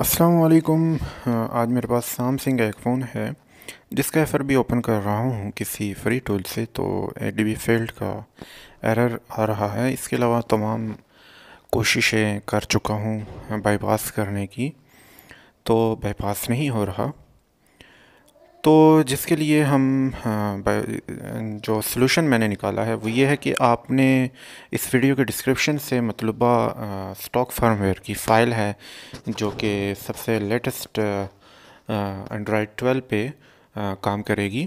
वालेकुम आज मेरे पास सैमसंग का एक फ़ोन है जिसका एफर भी ओपन कर रहा हूँ किसी फ्री टूल से तो ए डी बी फील्ड का एरर आ रहा है इसके अलावा तमाम कोशिशें कर चुका हूँ बाईपास करने की तो बाईपास नहीं हो रहा तो जिसके लिए हम हाँ, जो सोल्यूशन मैंने निकाला है वो ये है कि आपने इस वीडियो के डिस्क्रिप्शन से मतलूबा स्टॉक फार्मवेयर की फ़ाइल है जो कि सबसे लेटेस्ट एंड्रॉयड 12 पे आ, हाँ, काम करेगी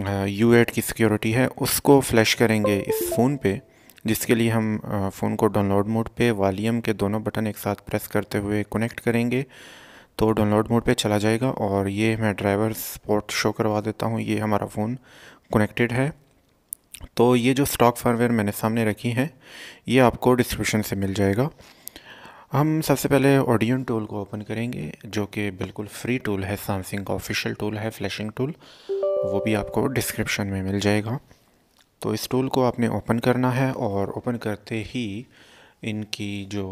यू हाँ, एट की सिक्योरिटी है उसको फ्लैश करेंगे इस फ़ोन पे जिसके लिए हम फ़ोन को डाउनलोड मोड पे वालीम के दोनों बटन एक साथ प्रेस करते हुए कनेक्ट करेंगे तो डाउनलोड मोड पे चला जाएगा और ये मैं ड्राइवर स्पॉट शो करवा देता हूँ ये हमारा फ़ोन कनेक्टेड है तो ये जो स्टॉक फर्मवेयर मैंने सामने रखी है ये आपको डिस्क्रिप्शन से मिल जाएगा हम सबसे पहले ऑडियन टूल को ओपन करेंगे जो कि बिल्कुल फ्री टूल है सैमसंग का ऑफिशियल टूल है फ्लैशिंग टूल वो भी आपको डिस्क्रिप्शन में मिल जाएगा तो इस टूल को आपने ओपन करना है और ओपन करते ही इनकी जो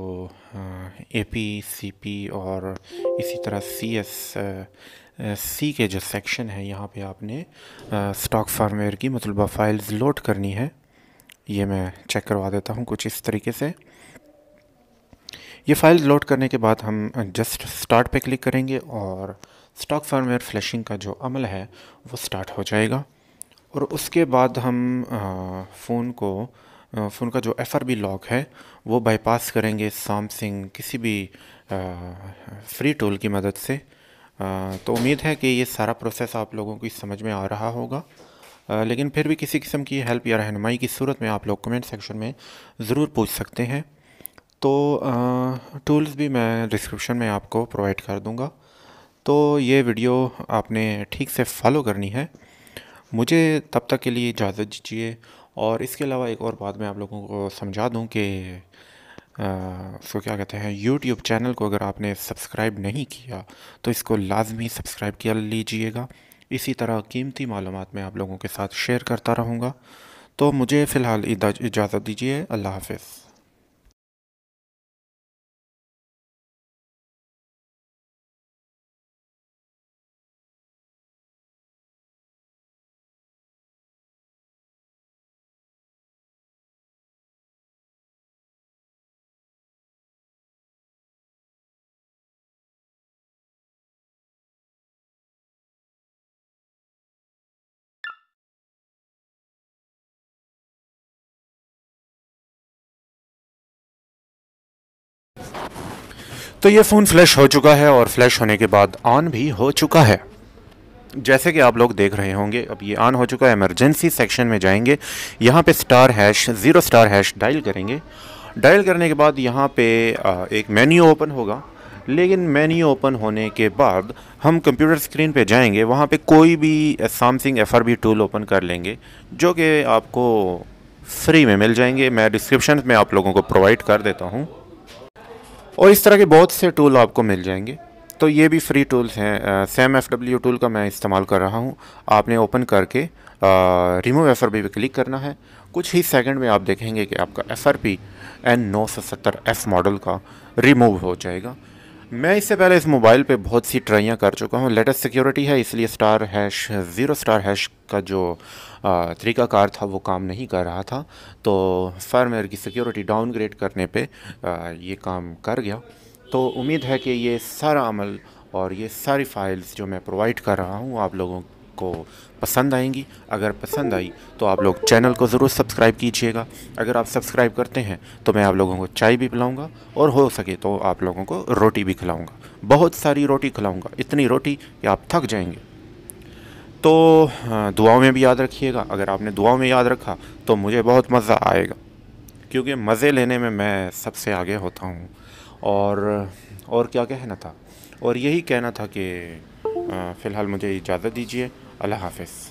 ए पी सी पी और इसी तरह सी एस सी के जो सेक्शन है यहाँ पे आपने स्टॉक फार्मवेयर की मतलब फाइल्स लोड करनी है ये मैं चेक करवा देता हूँ कुछ इस तरीके से ये फाइल्स लोड करने के बाद हम जस्ट स्टार्ट पे क्लिक करेंगे और स्टॉक फार्मवेयर फ्लैशिंग का जो अमल है वो स्टार्ट हो जाएगा और उसके बाद हम फ़ोन को फ़ोन का जो एफ आर बी लॉक है वो बाईपास करेंगे सामसंग किसी भी फ्री टूल की मदद से तो उम्मीद है कि ये सारा प्रोसेस आप लोगों की समझ में आ रहा होगा लेकिन फिर भी किसी किस्म की हेल्प या रहनुमाई की सूरत में आप लोग कमेंट सेक्शन में ज़रूर पूछ सकते हैं तो टूल्स भी मैं डिस्क्रिप्शन में आपको प्रोवाइड कर दूँगा तो ये वीडियो आपने ठीक से फॉलो करनी है मुझे तब तक के लिए इजाज़त दीजिए और इसके अलावा एक और बात मैं आप लोगों को समझा दूँ कि उसको क्या कहते हैं यूट्यूब चैनल को अगर आपने सब्सक्राइब नहीं किया तो इसको लाजमी सब्सक्राइब किया लीजिएगा इसी तरह कीमती मालूम मैं आप लोगों के साथ शेयर करता रहूँगा तो मुझे फ़िलहाल इजाज़त दीजिए अल्लाह हाफिज़ तो ये फ़ोन फ्लैश हो चुका है और फ्लैश होने के बाद ऑन भी हो चुका है जैसे कि आप लोग देख रहे होंगे अब ये ऑन हो चुका है एमरजेंसी सेक्शन में जाएंगे यहाँ पे star hash zero star hash dial करेंगे डायल करने के बाद यहाँ पे एक मेन्यू ओपन होगा लेकिन मेन्यू ओपन होने के बाद हम कंप्यूटर स्क्रीन पे जाएंगे वहाँ पे कोई भी सामसंग एफ टूल ओपन कर लेंगे जो कि आपको फ्री में मिल जाएंगे मैं डिस्क्रिप्शन में आप लोगों को प्रोवाइड कर देता हूँ और इस तरह के बहुत से टूल आपको मिल जाएंगे तो ये भी फ्री टूल्स हैं सेम एफ डब्ल्यू टूल का मैं इस्तेमाल कर रहा हूँ आपने ओपन करके रिमूव एफ आर पी पर क्लिक करना है कुछ ही सेकंड में आप देखेंगे कि आपका एफ आर पी एन नौ सौ सत्तर एफ मॉडल का रिमूव हो जाएगा मैं इससे पहले इस मोबाइल पे बहुत सी ट्राइयाँ कर चुका हूँ लेटेस्ट सिक्योरिटी है इसलिए star hash zero star hash का जो तरीकाकार था वो काम नहीं कर रहा था तो फर्मवेयर की सिक्योरिटी डाउनग्रेड करने पे आ, ये काम कर गया तो उम्मीद है कि ये सारा अमल और ये सारी फाइल्स जो मैं प्रोवाइड कर रहा हूँ आप लोगों आपको पसंद आएंगी अगर पसंद आई तो आप लोग चैनल को ज़रूर सब्सक्राइब कीजिएगा अगर आप सब्सक्राइब करते हैं तो मैं आप लोगों को चाय भी पिलाऊंगा और हो सके तो आप लोगों को रोटी भी खिलाऊंगा बहुत सारी रोटी खिलाऊंगा इतनी रोटी कि आप थक जाएंगे तो दुआओं में भी याद रखिएगा अगर आपने दुआओं में याद रखा तो मुझे बहुत मज़ा आएगा क्योंकि मज़े लेने में मैं सबसे आगे होता हूँ और और क्या कहना था और यही कहना था कि फ़िलहाल मुझे इजाज़त दीजिए الله حافظ